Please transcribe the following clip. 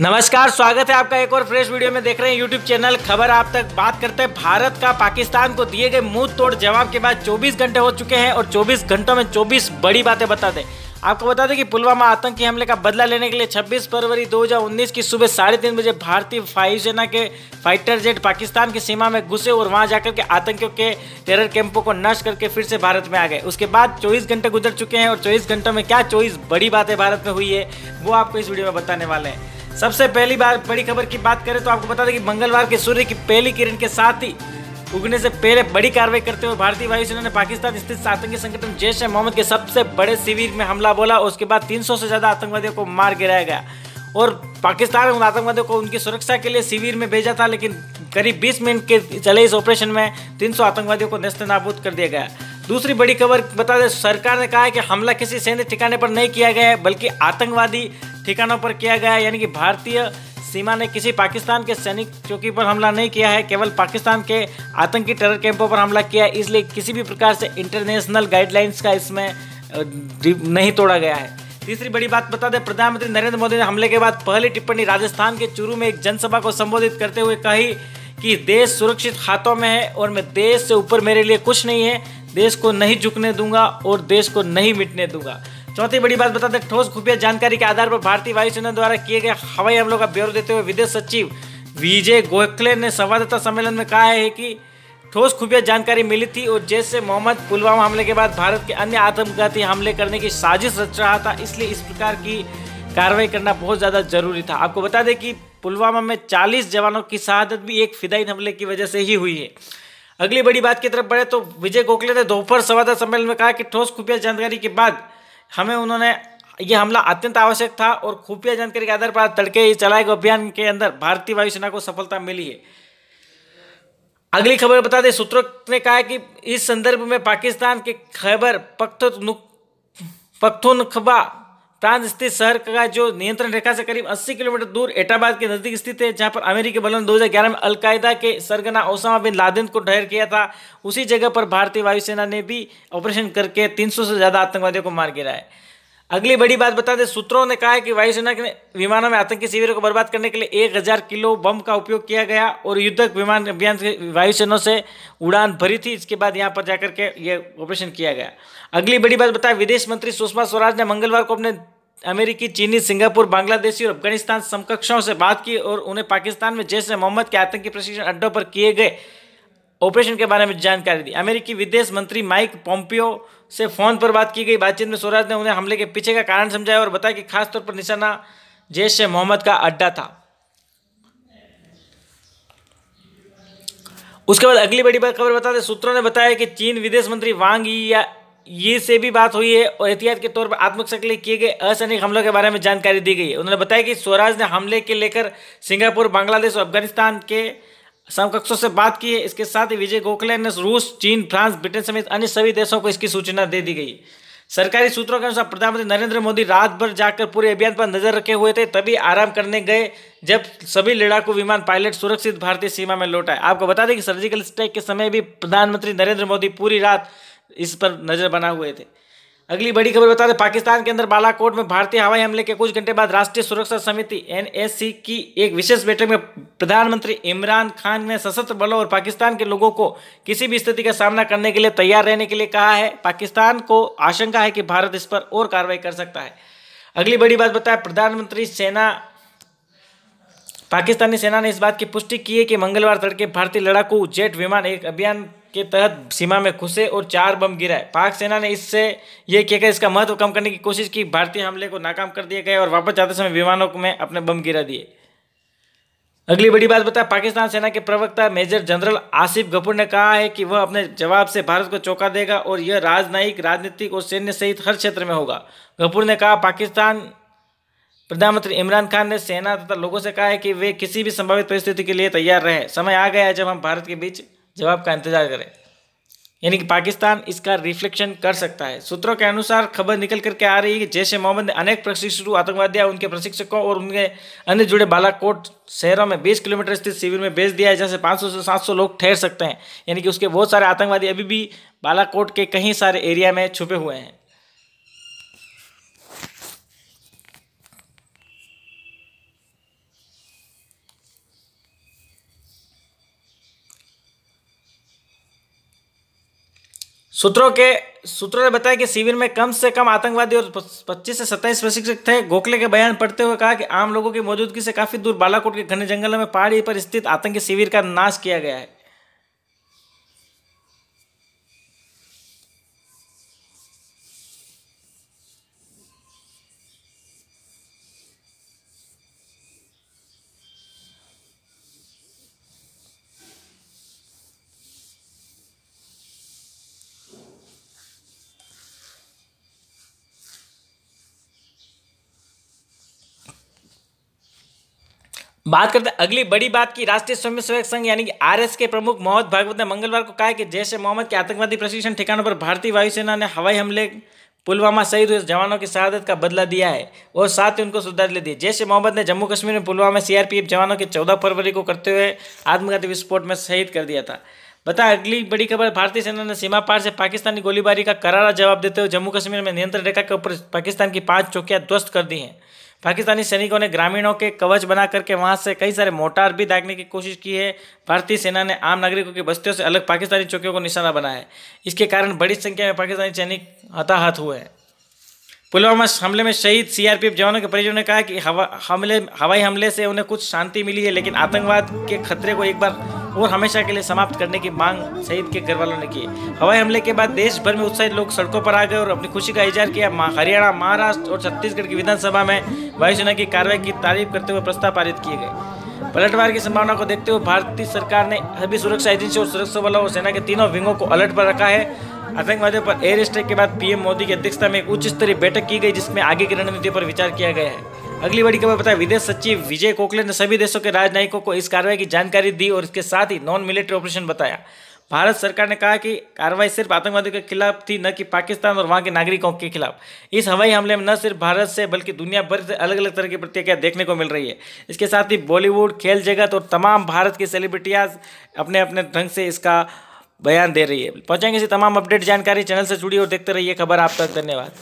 नमस्कार स्वागत है आपका एक और फ्रेश वीडियो में देख रहे हैं यूट्यूब चैनल खबर आप तक बात करते हैं भारत का पाकिस्तान को दिए गए मुंह तोड़ जवाब के बाद 24 घंटे हो चुके हैं और 24 घंटों में 24 बड़ी बातें बता दें आपको बता दें कि पुलवामा आतंकी हमले का बदला लेने के लिए 26 फरवरी 2019 की सुबह साढ़े तीन बजे भारतीय वायुसेना के फाइटर जेट पाकिस्तान की सीमा में घुसे और वहां जाकर के आतंकियों के टेरर कैंपों को नष्ट करके फिर से भारत में आ गए उसके बाद 24 घंटे गुजर चुके हैं और 24 घंटों में क्या 24 बड़ी बातें भारत में हुई है वो आपको इस वीडियो में बताने वाले हैं सबसे पहली बार बड़ी खबर की बात करें तो आपको बता दें कि मंगलवार के सूर्य की पहली किरण के साथ ही उगने से पहले बड़ी कार्रवाई करते हुए भारतीय वायुसेना ने पाकिस्तान स्थित आतंकी संगठन जैश ए मोहम्मद के सबसे बड़े शिविर में हमला बोला उसके बाद 300 से ज़्यादा आतंकवादियों को मार गिराया गया और पाकिस्तान उन आतंकवादियों को उनकी सुरक्षा के लिए शिविर में भेजा था लेकिन करीब 20 मिनट के चले इस ऑपरेशन में 300 आतंकवादियों को नस्त नाबूद कर दिया गया दूसरी बड़ी खबर बता दें सरकार ने कहा है कि हमला किसी सैन्य ठिकाने पर नहीं किया गया है बल्कि आतंकवादी ठिकानों पर किया गया यानी कि भारतीय सीमा ने किसी पाकिस्तान के सैनिक चौकी पर हमला नहीं किया है केवल पाकिस्तान के आतंकी टेरर कैंपों पर हमला किया है इसलिए किसी भी प्रकार से इंटरनेशनल गाइडलाइंस का इसमें नहीं तोड़ा गया है तीसरी बड़ी बात बता दें प्रधानमंत्री नरेंद्र मोदी ने हमले के बाद पहली टिप्पणी राजस्थान के चूरू में एक जनसभा को संबोधित करते हुए कही कि देश सुरक्षित हाथों में है और मैं देश से ऊपर मेरे लिए कुछ नहीं है देश को नहीं झुकने दूंगा और देश को नहीं मिटने दूंगा चौथी बड़ी बात बता दें ठोस खुफिया जानकारी के आधार पर भारतीय वायुसेना द्वारा किए गए हवाई हमलों का ब्यौरा देते हुए विदेश सचिव विजय गोखले ने संवाददाता सम्मेलन में कहा है कि ठोस खुफिया जानकारी मिली थी और जैसे मोहम्मद पुलवामा हमले के बाद भारत के अन्य आतंकघाती हमले करने की साजिश रच रहा था इसलिए इस प्रकार की कार्रवाई करना बहुत ज़्यादा जरूरी था आपको बता दें कि पुलवामा में 40 जवानों की शहादत भी एक फिदाइन हमले की वजह से ही हुई है अगली बड़ी बात की तरफ बढ़े तो विजय गोखले ने दोपहर संवाददाता सम्मेलन में कहा कि ठोस खुफिया जानकारी के बाद हमें उन्होंने ये हमला अत्यंत आवश्यक था और खुफिया जानकारी के आधार पर तड़के चलाए गए अभियान के अंदर भारतीय वायुसेना को सफलता मिली है अगली खबर बता दें सूत्रों ने कहा कि इस संदर्भ में पाकिस्तान के खैबर पख्तुनखबा फ्रांस स्थित शहर का जो नियंत्रण रेखा से करीब 80 किलोमीटर दूर एटाबाद के नजदीक स्थित है जहां पर अमेरिकी बलों ने 2011 में अलकायदा के सरगना ओसामा बिन लादेन को ढहर किया था उसी जगह पर भारतीय वायुसेना ने भी ऑपरेशन करके 300 से ज़्यादा आतंकवादियों को मार गिराया है अगली बड़ी बात बता दें सूत्रों ने कहा है कि वायुसेना के विमानों में आतंकी शिविरों को बर्बाद करने के लिए एक हजार किलो बम का उपयोग किया गया और युद्धक विमान अभियान वायुसेना से उड़ान भरी थी इसके बाद यहाँ पर जाकर के ये ऑपरेशन किया गया अगली बड़ी बात बताएं विदेश मंत्री सुषमा स्वराज ने मंगलवार को अपने अमेरिकी चीनी सिंगापुर बांग्लादेशी और अफगानिस्तान समकक्षों से बात की और उन्हें पाकिस्तान में जैसे मोहम्मद के आतंकी प्रशिक्षण अड्डों पर किए गए ऑपरेशन के बारे में जानकारी दी अमेरिकी विदेश मंत्री माइक पोम्पियो से फोन पर बात की गई बातचीत में स्वराज ने उन्हें हमले के पीछे का कारण समझाया और बताया कि खासतौर पर निशाना जैश ए मोहम्मद का अड्डा था उसके बाद अगली बड़ी खबर बता दें सूत्रों ने बताया कि चीन विदेश मंत्री वांग यी या ये से भी बात हुई है और एहतियात के तौर पर आत्मरक्षा के लिए किए गए असैनिक हमलों के बारे में जानकारी दी गई है उन्होंने बताया कि स्वराज ने हमले के लेकर सिंगापुर बांग्लादेश और अफगानिस्तान के समकक्षों से बात की है इसके साथ ही विजय गोखले ने रूस चीन फ्रांस ब्रिटेन समेत अन्य सभी देशों को इसकी सूचना दे दी गई सरकारी सूत्रों के अनुसार प्रधानमंत्री नरेंद्र मोदी रात भर जाकर पूरे अभियान पर नजर रखे हुए थे तभी आराम करने गए जब सभी लड़ाकू विमान पायलट सुरक्षित भारतीय सीमा में लौट आए आपको बता दें कि सर्जिकल स्ट्राइक के समय भी प्रधानमंत्री नरेंद्र मोदी पूरी रात इस पर नजर बना हुए थे अगली बड़ी खबर बता दें पाकिस्तान के अंदर बालाकोट में भारतीय हवाई हमले के कुछ घंटे बाद राष्ट्रीय सुरक्षा समिति एनएससी की एक विशेष बैठक में प्रधानमंत्री इमरान खान ने सशस्त्र बलों और पाकिस्तान के लोगों को किसी भी स्थिति का सामना करने के लिए तैयार रहने के लिए कहा है पाकिस्तान को आशंका है कि भारत इस पर और कार्रवाई कर सकता है अगली बड़ी बात बताए प्रधानमंत्री सेना पाकिस्तानी सेना ने इस बात की पुष्टि की है कि मंगलवार तड़के भारतीय लड़ाकू जेट विमान एक अभियान के तहत सीमा में घुसे और चार बम गिराए पाक सेना ने इससे यह कहकर इसका महत्व कम करने की कोशिश की भारतीय हमले को नाकाम कर दिया गया और वापस जाते समय विमानों में अपने बम गिरा दिए अगली बड़ी बात बताया पाकिस्तान सेना के प्रवक्ता मेजर जनरल आसिफ गफूर ने कहा है कि वह अपने जवाब से भारत को चौंका देगा और यह राजनयिक राजनीतिक और सैन्य सहित हर क्षेत्र में होगा गफूर ने कहा पाकिस्तान प्रधानमंत्री इमरान खान ने सेना तथा लोगों से कहा है कि वे किसी भी संभावित परिस्थिति के लिए तैयार रहे समय आ गया है जब हम भारत के बीच जवाब का इंतजार करें यानी कि पाकिस्तान इसका रिफ्लेक्शन कर सकता है सूत्रों के अनुसार खबर निकल करके आ रही है कि जैश ए मोहम्मद ने अनेक प्रशिक्षु आतंकवादी उनके प्रशिक्षकों और उनके अन्य जुड़े बालाकोट शहरों में 20 किलोमीटर स्थित शिविर में भेज दिया है जहाँ से 500 से 700 लोग ठहर सकते हैं यानी कि उसके बहुत सारे आतंकवादी अभी भी बालाकोट के कई सारे एरिया में छुपे हुए हैं सूत्रों के सूत्रों ने बताया कि शिविर में कम से कम आतंकवादी और 25 से 27 प्रशिक्षक थे गोखले के बयान पढ़ते हुए कहा कि आम लोगों की मौजूदगी से काफी दूर बालाकोट के घने जंगलों में पहाड़ी पर स्थित आतंकी शिविर का नाश किया गया है बात करते हैं अगली बड़ी बात की राष्ट्रीय स्वयं सेवक संघ यानी कि आरएस के प्रमुख मोहम्मद भागवत ने मंगलवार को कहा कि जैश ए मोहम्मद के आतंकवादी प्रशिक्षण ठिकानों पर भारतीय वायुसेना ने हवाई हमले पुलवामा शहीद हुए जवानों की शहादत का बदला दिया है और साथ ही उनको श्रद्धांजलि दी जैश ए मोहम्मद ने जम्मू कश्मीर में पुलवामा सीआरपीएफ जवानों के चौदह फरवरी को करते हुए आत्मघाती विस्फोट में शहीद कर दिया था बता अगली बड़ी खबर भारतीय सेना ने सीमा पार से पाकिस्तानी गोलीबारी का करारा जवाब देते हुए जम्मू कश्मीर में नियंत्रण रेखा के ऊपर पाकिस्तान की पांच चौकियां ध्वस्त कर दी हैं पाकिस्तानी सैनिकों ने ग्रामीणों के कवच बना करके वहाँ से कई सारे मोटार भी दागने की कोशिश की है भारतीय सेना ने आम नागरिकों की बस्तियों से अलग पाकिस्तानी चौकियों को निशाना बनाया है इसके कारण बड़ी संख्या में पाकिस्तानी सैनिक हताहत हुए हैं पुलवामा हमले में शहीद सीआरपीएफ जवानों के परिजनों ने कहा कि हवा हमले हवाई हमले से उन्हें कुछ शांति मिली है लेकिन आतंकवाद के खतरे को एक बार और हमेशा के लिए समाप्त करने की मांग शहीद के घर वालों ने की हवाई हमले के बाद देश भर में उत्साहित लोग सड़कों पर आ गए और अपनी खुशी का इजहार किया हरियाणा महाराष्ट्र और छत्तीसगढ़ की विधानसभा में वायुसेना की कार्रवाई की तारीफ करते हुए प्रस्ताव पारित किए गए पलटवार की संभावना को देखते हुए भारतीय सरकार ने सभी सुरक्षा एजेंसी और सुरक्षा बलों और सेना के तीनों विंगों को अलर्ट पर रखा है आतंकवादियों पर एयर स्ट्राइक के बाद पीएम मोदी की अध्यक्षता में एक उच्च स्तरीय बैठक की गई जिसमें आगे की रणनीति पर विचार किया गया है अगली बड़ी खबर बताया विदेश सचिव विजय कोखले ने सभी देशों के राजनयिकों को इस कार्रवाई की जानकारी दी और इसके साथ ही नॉन मिलिट्री ऑपरेशन बताया भारत सरकार ने कहा कि कार्रवाई सिर्फ आतंकवादियों के खिलाफ थी न कि पाकिस्तान और वहां के नागरिकों के खिलाफ इस हवाई हमले में न सिर्फ भारत से बल्कि दुनिया भर से अलग अलग तरह की प्रतिक्रिया देखने को मिल रही है इसके साथ ही बॉलीवुड खेल जगत और तमाम भारत की सेलिब्रिटियाज अपने अपने ढंग से इसका बयान दे रही है पहुंचाएंगे इसे तमाम अपडेट जानकारी चैनल से जुड़ी और देखते रहिए खबर आप तक धन्यवाद